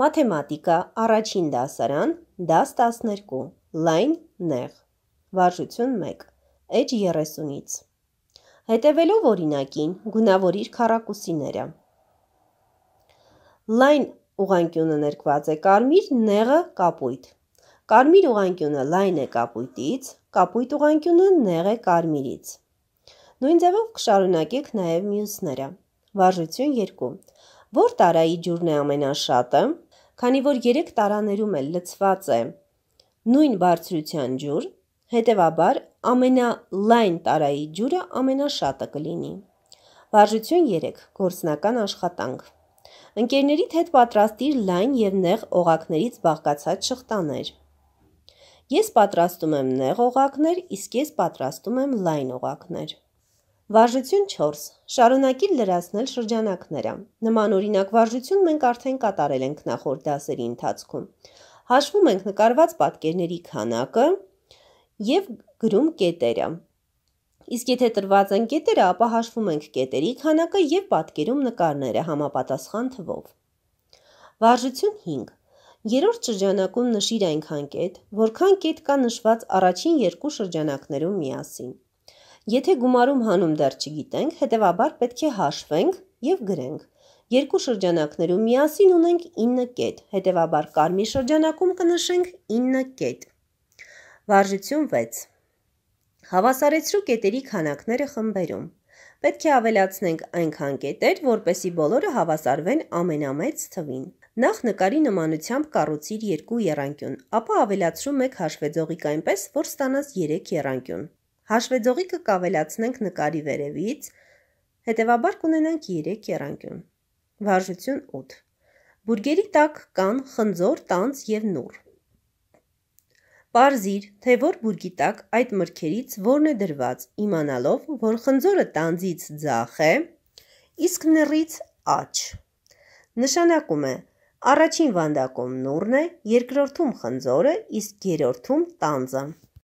մաթեմատիկա առաջին դասարան, դաս 12, լայն նեղ, վարժություն 1, էջ 30-ից։ Հետևելով օրինակին գունավորիր քառակուսիները։ Լայն ուղանկյունը ներկված է կարմիր, նեղը կապույտ։ Կարմիր ուղանկյունը լայն է կապույտից, կապույտ ուղանկյունը նեղ է կարմիրից։ Նույն ձևով կշարունակեք նաև մյուսները։ Վարժություն 2։ Որ տարայի ջուրն է ամենաշատը քանի որ երեք տարաներում էլ լցված է նույն բարձրության ջուր, հետևաբար ամենալայն տարայի ջուրը ամենաշատը կլինի։ Վարժություն 3. Գործնական աշխատանք։ Ընկերներիդ հետ պատրաստիր լայն եւ նեղ օղակներից բաղկացած շղթաներ։ Ես պատրաստում եմ նեղ օղակներ, իսկ ես պատրաստում եմ լայն օղակներ։ Վարժություն 4. Շարունակիլ լրացնել շրջանակները։ Նման օրինակ վարժություն մենք արդեն կատարել ենք նախորդ դասերի ընթացքում։ Հաշվում ենք նկարված պատկերների քանակը եւ գրում կետերը։ Իսկ եթե տրված են կետերը, ապա հաշվում ենք կետերի քանակը եւ պատկերում նկարները համապատասխան թվով։ Վարժություն 5. Երորդ շրջանակում նշիր այնքան կետ, որքան կետ կա նշված առաջին երկու շրջանակներում միասին։ Եթե գումարում հանում դեռ չգիտենք, հետևաբար պետք է հաշվենք եւ գրենք։ Երկու շրջանակներում միասին ունենք 9 կետ, հետևաբար կարմիր շրջանակում կնշենք 9 կետ։ Վարժություն 6 Հավասարեցրու կետերի քանակները խմբերում։ Պետք է ավելացնենք այնքան կետեր, որպեսի բոլորը հավասարվեն ամենամեծ թվին։ Նախ նկարի նմանությամբ կառուցիր երկու եռանկյուն, ապա ավելացրու մեկ հաշվեձողիկ այնպես, որ ստանաս 3 եռանկյուն։ Հաշվեձողիկը կավելացնենք նկարի վերևից, հետևաբար կունենանք 3 կերանկյուն։ Վարժություն 8։ Բուրգերի տակ կան խնձոր, տանց և նուր։ Պարզիր, թե որ բուրգի տակ այդ մրգերից որն է դրված, իմանալով, որ խնձորը տանձից ձախ է, իսկ նռից աչ։ Նշանակում է, առաջին վանդակում նուրն է, երկրորդում խնձորը, իսկ երորդում տանձը։